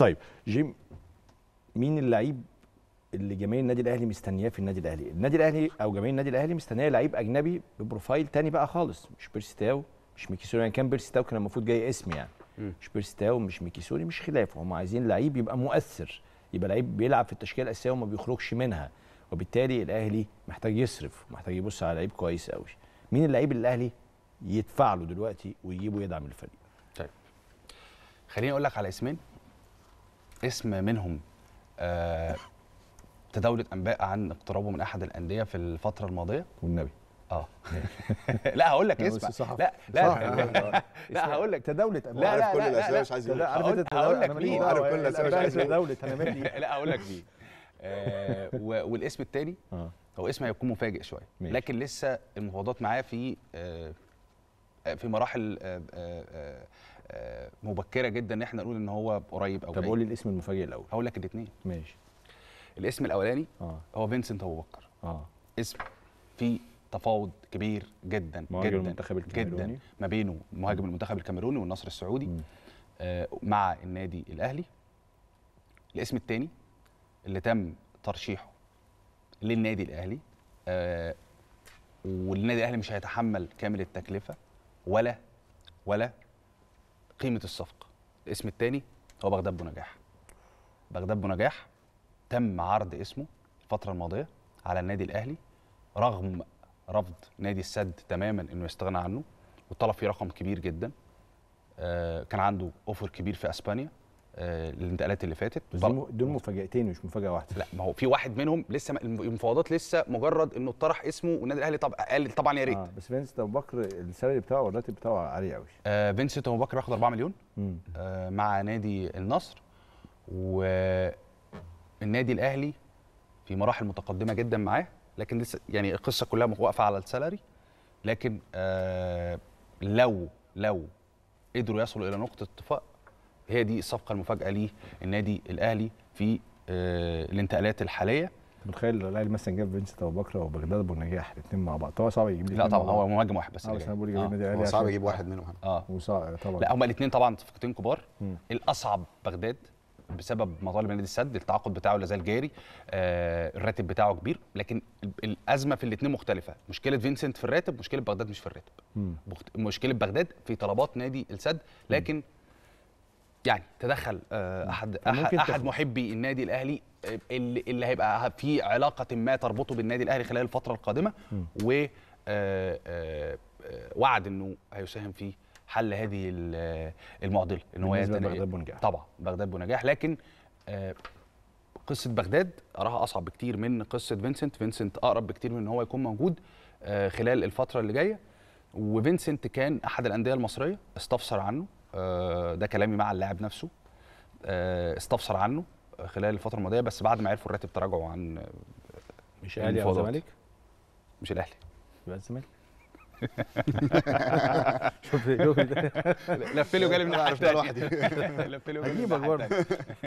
طيب جيم مين اللعيب اللي جماهير النادي الاهلي مستنياه في النادي الاهلي النادي الاهلي او جماهير النادي الاهلي مستنياه لعيب اجنبي ببروفايل تاني بقى خالص مش بيرسي تاو مش ميكيسوري يعني كان بيرسي تاو كان المفروض جاي اسم يعني م. مش بيرسي تاو مش ميكيسوري مش خلافه هم عايزين لعيب يبقى مؤثر يبقى لعيب بيلعب في التشكيله الاساسيه وما بيخرجش منها وبالتالي الاهلي محتاج يصرف محتاج يبص على لعيب كويس قوي مين اللعيب اللي الاهلي يدفع له دلوقتي ويجيبه يدعم الفريق طيب خليني اقول لك على اسمين اسم منهم آه، تداولت انباء عن اقترابه من احد الانديه في الفتره الماضيه والنبي اه لا هقول لك اسم لا لا لا هقول لك تداولت لا عارف كل الاسئله مش عايز عارف هقول لك مين عارف كل الاسئله مش عايز تداولت انا مالي لا هقول لك مين آه، والاسم الثاني آه. هو اسم هيكون مفاجئ شويه لكن لسه المفاوضات معاه في في مراحل آه، مبكره جدا ان احنا نقول ان هو قريب او طب قول لي الاسم المفاجئ الاول هقول لك الاثنين ماشي الاسم الاولاني آه. هو فينسنت ابو بكر اه اسم في تفاوض كبير جدا جدا المنتخب الكاميروني جدا ما بينه مهاجم المنتخب الكاميروني والنصر السعودي آه مع النادي الاهلي الاسم الثاني اللي تم ترشيحه للنادي الاهلي آه والنادي الاهلي مش هيتحمل كامل التكلفه ولا ولا قيمه الصفقه الاسم الثاني هو بغداد نجاح بغداد نجاح تم عرض اسمه الفتره الماضيه على النادي الاهلي رغم رفض نادي السد تماما انه يستغنى عنه وطلب فيه رقم كبير جدا آه، كان عنده اوفر كبير في اسبانيا الانتقالات آه، اللي فاتت دول, دول مفاجاتين مش مفاجاه واحده لا ما هو في واحد منهم لسه المفاوضات لسه مجرد انه اتطرح اسمه والنادي الاهلي طب قال طبعا يا ريت آه بس فينسنت ابو بكر السالري بتاعه والراتب بتاعه عالي قوي آه فينسنت ابو بكر بياخد 4 مليون آه مع نادي النصر والنادي الاهلي في مراحل متقدمه جدا معاه لكن لسه يعني القصه كلها واقفه على السالري لكن آه لو لو قدروا يصلوا الى نقطه اتفاق هي دي الصفقه المفاجاه ليه النادي الاهلي في آه، الانتقالات الحاليه متخيل الاهلي مثلا جاب فينسنت ابو بكر وبغداد ابو نجاح الاثنين مع بعض طبعا صعب يجيب لا طبعا هو مهاجم واحد بس اه بقول يجيب آه، النادي الاهلي صعب يجيب واحد منهم اه وصعب طبعا لا هما الاثنين طبعا صفقتين كبار م. الاصعب بغداد بسبب مطالب نادي السد التعاقد بتاعه لا زال جاري آه الراتب بتاعه كبير لكن الازمه في الاثنين مختلفه مشكله فينسنت في الراتب مشكله بغداد مش في الراتب مشكله بغداد في طلبات نادي السد لكن م. يعني تدخل آه، احد احد, أحد محبي النادي الاهلي آه، اللي, اللي هيبقى في علاقه ما تربطه بالنادي الاهلي خلال الفتره القادمه و آه، وعد انه هيساهم في حل هذه المعضله ان هو بغداد بنجاح طبعا بغداد بنجاح لكن قصه بغداد اراها اصعب بكتير من قصه فينسنت فينسنت اقرب بكتير من ان هو يكون موجود خلال الفتره اللي جايه وفينسنت كان احد الانديه المصريه استفسر عنه آه، ده كلامي مع اللاعب نفسه آه، استفسر عنه خلال الفتره الماضيه بس بعد ما عرفوا الراتب تراجعوا عن مش الاهلي او الزمالك مش الاهلي يبقى الزمالك شوف لف له جالي من حد لوحدي لف له جالي